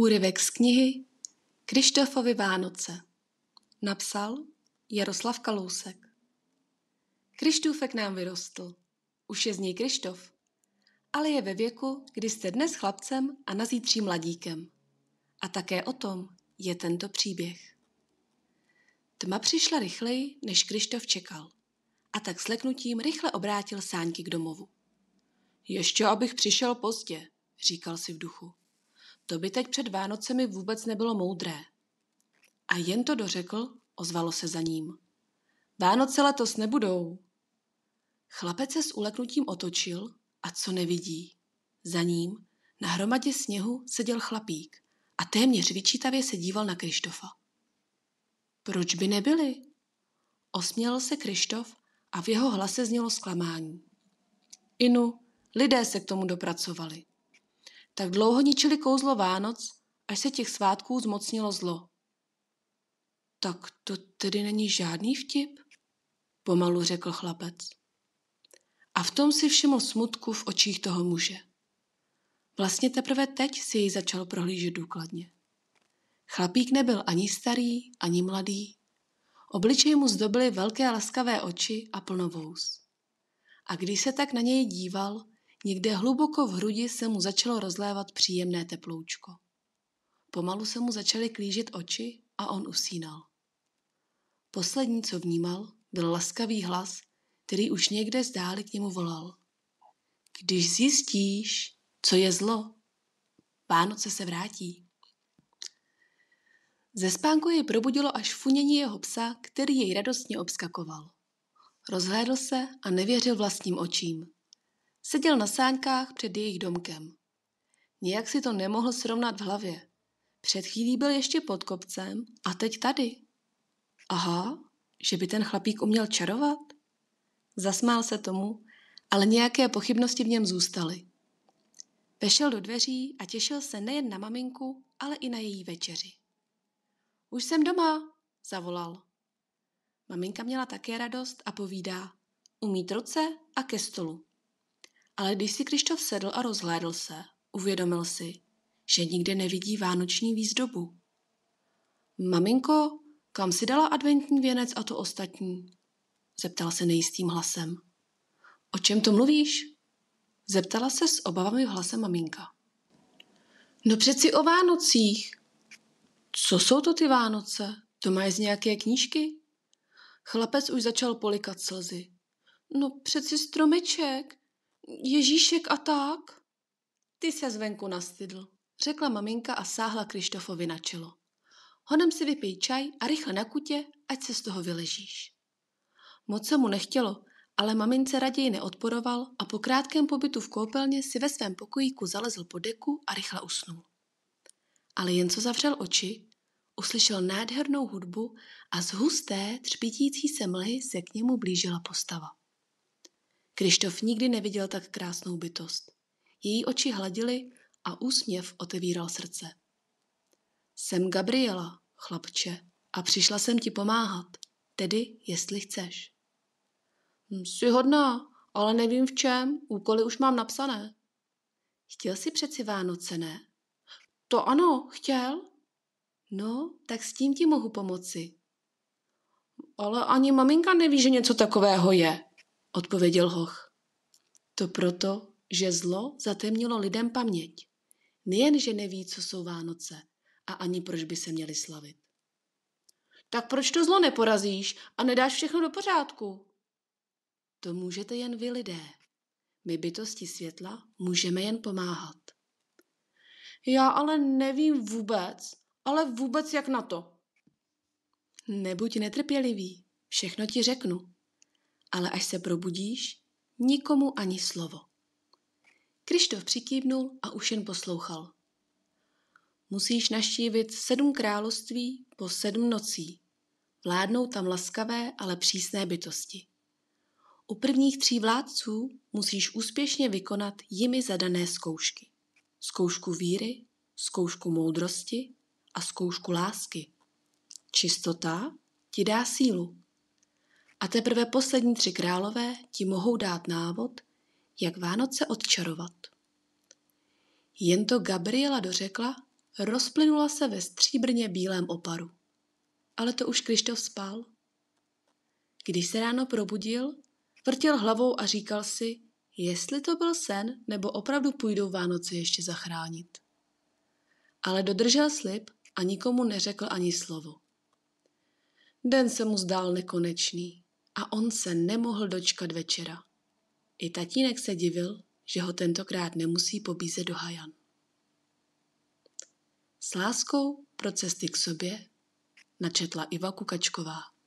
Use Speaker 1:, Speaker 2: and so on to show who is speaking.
Speaker 1: Úryvek z knihy Krištofovi Vánoce Napsal Jaroslav Kalousek Krištůfek nám vyrostl. Už je z něj Krištof. Ale je ve věku, kdy jste dnes chlapcem a na zítří mladíkem. A také o tom je tento příběh. Tma přišla rychleji, než Krištof čekal. A tak sleknutím rychle obrátil sáňky k domovu. Ještě abych přišel pozdě, říkal si v duchu. To by teď před Vánocemi vůbec nebylo moudré. A jen to dořekl, ozvalo se za ním. Vánoce letos nebudou. Chlapec se s uleknutím otočil a co nevidí. Za ním, na hromadě sněhu, seděl chlapík a téměř vyčítavě se díval na Krištofa. Proč by nebyli? Osměl se Krištof a v jeho hlase znělo zklamání. Inu, lidé se k tomu dopracovali. Tak dlouho ničili kouzlo Vánoc, až se těch svátků zmocnilo zlo. Tak to tedy není žádný vtip, pomalu řekl chlapec. A v tom si všiml smutku v očích toho muže. Vlastně teprve teď si jej začal prohlížet důkladně. Chlapík nebyl ani starý, ani mladý. Obličej mu zdobily velké laskavé oči a plnovous. A když se tak na něj díval, Někde hluboko v hrudi se mu začalo rozlévat příjemné teploučko. Pomalu se mu začaly klížit oči a on usínal. Poslední, co vnímal, byl laskavý hlas, který už někde zdáli k němu volal. Když zjistíš, co je zlo, Vánoce se vrátí. Ze spánku jej probudilo až funění jeho psa, který jej radostně obskakoval. Rozhlédl se a nevěřil vlastním očím. Seděl na sáňkách před jejich domkem. Nijak si to nemohl srovnat v hlavě. Před chvílí byl ještě pod kopcem a teď tady. Aha, že by ten chlapík uměl čarovat? Zasmál se tomu, ale nějaké pochybnosti v něm zůstaly. Vešel do dveří a těšil se nejen na maminku, ale i na její večeři. Už jsem doma, zavolal. Maminka měla také radost a povídá, umít ruce a ke stolu. Ale když si Krištof sedl a rozhlédl se, uvědomil si, že nikde nevidí vánoční výzdobu. Maminko, kam si dala adventní věnec a to ostatní? Zeptal se nejistým hlasem. O čem to mluvíš? Zeptala se s obavami v hlase maminka. No přeci o Vánocích. Co jsou to ty Vánoce? To máš z nějaké knížky? Chlapec už začal polikat slzy. No přeci stromeček. Ježíšek a tak? Ty se zvenku nastydl, řekla maminka a sáhla Krištofovi na čelo. Honem si vypij čaj a rychle na kutě, ať se z toho vyležíš. Moc se mu nechtělo, ale mamince raději neodporoval a po krátkém pobytu v koupelně si ve svém pokojíku zalezl po deku a rychle usnul. Ale jen co zavřel oči, uslyšel nádhernou hudbu a z husté, třpitící se mlhy se k němu blížila postava. Krištof nikdy neviděl tak krásnou bytost. Její oči hladily a úsměv otevíral srdce. Jsem Gabriela, chlapče, a přišla jsem ti pomáhat, tedy jestli chceš. Hm, jsi hodná, ale nevím v čem, úkoly už mám napsané. Chtěl jsi přeci Vánoce, ne? To ano, chtěl. No, tak s tím ti mohu pomoci. Ale ani maminka neví, že něco takového je odpověděl Hoch. To proto, že zlo zatemnilo lidem paměť. že neví, co jsou Vánoce a ani proč by se měli slavit. Tak proč to zlo neporazíš a nedáš všechno do pořádku? To můžete jen vy lidé. My bytosti světla můžeme jen pomáhat. Já ale nevím vůbec, ale vůbec jak na to. Nebuď netrpělivý, všechno ti řeknu ale až se probudíš, nikomu ani slovo. Krištof přikývnul a už jen poslouchal. Musíš naštívit sedm království po sedm nocí. Vládnou tam laskavé, ale přísné bytosti. U prvních tří vládců musíš úspěšně vykonat jimi zadané zkoušky. Zkoušku víry, zkoušku moudrosti a zkoušku lásky. Čistota ti dá sílu, a teprve poslední tři králové ti mohou dát návod, jak Vánoce odčarovat. Jen to Gabriela dořekla, rozplynula se ve stříbrně bílém oparu. Ale to už Krištof spal. Když se ráno probudil, vrtěl hlavou a říkal si, jestli to byl sen, nebo opravdu půjdou Vánoce ještě zachránit. Ale dodržel slib a nikomu neřekl ani slovo. Den se mu zdál nekonečný a on se nemohl dočkat večera. I tatínek se divil, že ho tentokrát nemusí pobízet do Hajan. S láskou pro cesty k sobě načetla Iva Kukačková.